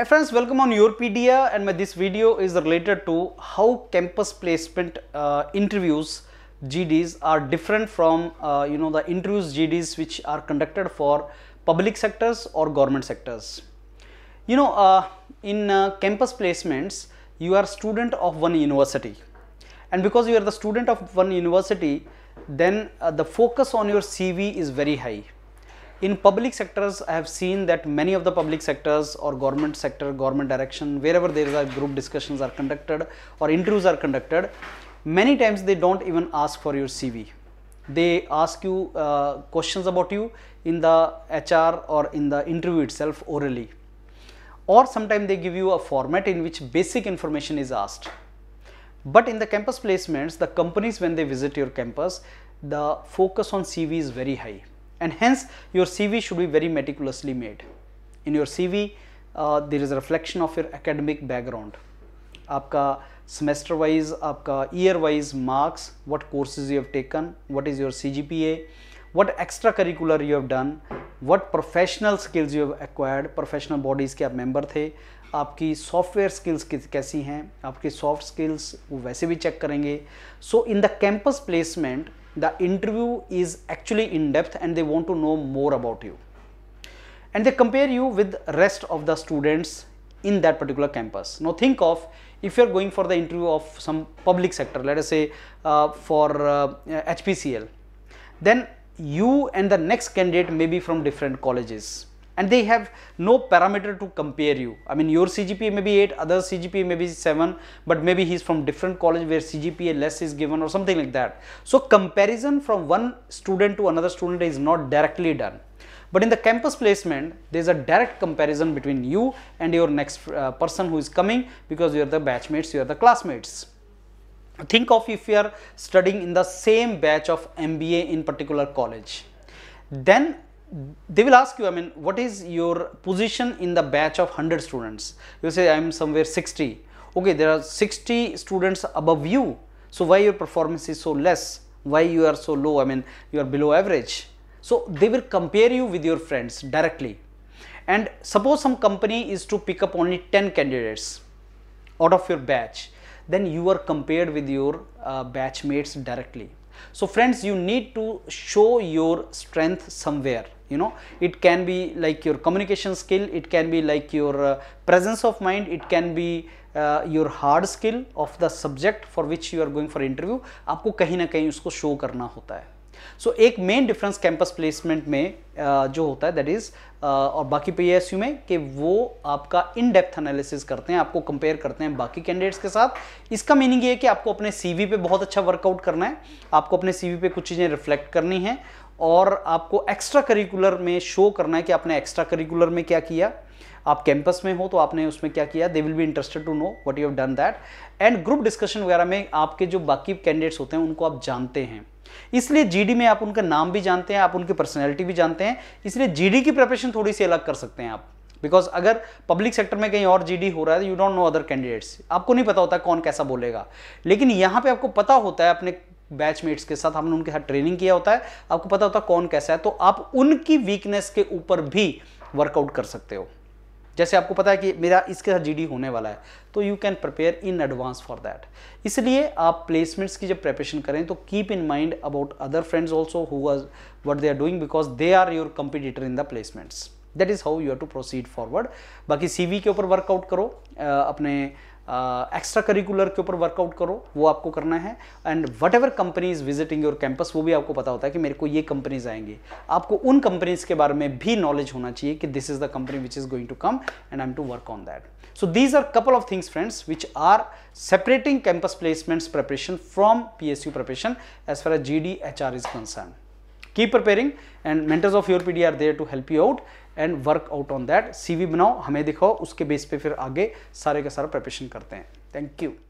Hi friends, welcome on YourPedia and my this video is related to how campus placement uh, interviews GDs are different from uh, you know the interviews GDs which are conducted for public sectors or government sectors. You know uh, in uh, campus placements you are student of one university and because you are the student of one university then uh, the focus on your CV is very high in public sectors i have seen that many of the public sectors or government sector government direction wherever there is a group discussions are conducted or interviews are conducted many times they don't even ask for your cv they ask you uh, questions about you in the hr or in the interview itself orally or sometimes they give you a format in which basic information is asked but in the campus placements the companies when they visit your campus the focus on cv is very high and hence your CV should be very meticulously made. In your CV, uh, there is a reflection of your academic background. Aapka semester wise, aapka year wise marks, what courses you have taken, what is your CGPA, what extracurricular you have done, what professional skills you have acquired, professional bodies के आप member थे, आपकी software skills कैसी हैं आपकी soft skills वो वैसे भी check करेंगे So in the campus placement the interview is actually in depth and they want to know more about you and they compare you with rest of the students in that particular campus. Now think of if you are going for the interview of some public sector let us say uh, for uh, HPCL then you and the next candidate may be from different colleges and they have no parameter to compare you. I mean your CGPA may be 8, other CGPA may be 7, but maybe he's from different college where CGPA less is given or something like that. So comparison from one student to another student is not directly done. But in the campus placement, there is a direct comparison between you and your next uh, person who is coming because you are the batchmates, you are the classmates. Think of if you are studying in the same batch of MBA in particular college, then they will ask you, I mean, what is your position in the batch of 100 students? You say, I am somewhere 60. Okay, there are 60 students above you. So, why your performance is so less? Why you are so low? I mean, you are below average. So, they will compare you with your friends directly. And suppose some company is to pick up only 10 candidates out of your batch, then you are compared with your uh, batchmates directly. So, friends, you need to show your strength somewhere you know it can be like your communication skill it can be like your uh, presence of mind it can be uh, your hard skill of the subject for which you are going for interview आपको कहीं ना कहीं उसको show करना होता है so so, एक main difference campus placement में uh, जो होता है दैट इज़ uh, और बाकी पी एस यू में कि वो आपका इन डेप्थ एनालिसिस करते हैं आपको कंपेयर करते हैं बाकी कैंडिडेट्स के साथ इसका मीनिंग ये है कि आपको अपने सीवी पे बहुत अच्छा वर्कआउट करना है आपको अपने सीवी पे कुछ चीज़ें रिफ्लेक्ट करनी है और आपको एक्स्ट्रा करिकुलर में शो करना है कि आपने एक्स्ट्रा करिकुलर में क्या किया आप कैंपस में हो तो आपने उसमें क्या किया they will be interested to know what you have done that and group discussion वगैरह में आपके जो बाकी कैंडिडेट्स होते हैं उनको आप जानते हैं इसलिए जीडी में आप उनका नाम भी जानते हैं आप उनकी पर्सनैलिटी भी जानते हैं इसलिए जीडी की प्रिपरेशन थोड़ी सी अलग कर सकते हैं आप बिकॉज अगर पब्लिक सेक्टर में कहीं और जीडी हो रहा है you don't know other candidates आपको नहीं पता होता कौन कैसा बोलेगा लेकिन यहाँ पे आपको पता होता है अपने बैचमेट्स के साथ हमने उनके साथ ट्रेनिंग किया होता है आपको पता होता है कौन कैसा है तो आप उनकी वीकनेस के ऊपर भी वर्कआउट कर सकते हो जैसे आपको पता है कि मेरा इसके साथ जीडी होने वाला है तो you can prepare in advance for that इसलिए आप प्लेसमेंट्स की जब प्रिपरेशन करें तो keep in mind about other friends also who what they are doing because they are your competitor in the placements that is how you have to proceed forward बाकी CV के ऊपर workout करो अपने extra curricular के ऊपर workout करो वो आपको करना है and whatever companies visiting your campus वो भी आपको पता होता है कि मेरे को ये कंपनीज आएंगी आपको उन कंपनीज के बारे में भी नॉलेज होना चाहिए कि this is the company which is going to come and I am to work on that so these are couple of things friends which are separating campus placements from P S U preparation as far as G D H R is concern keep preparing and mentors of your pd are there to help you out and work out on that CV बनाओ हमें दिखाओ उसके base पे फिर आगे सारे का सारा प्रिपरेशन करते हैं थैंक यू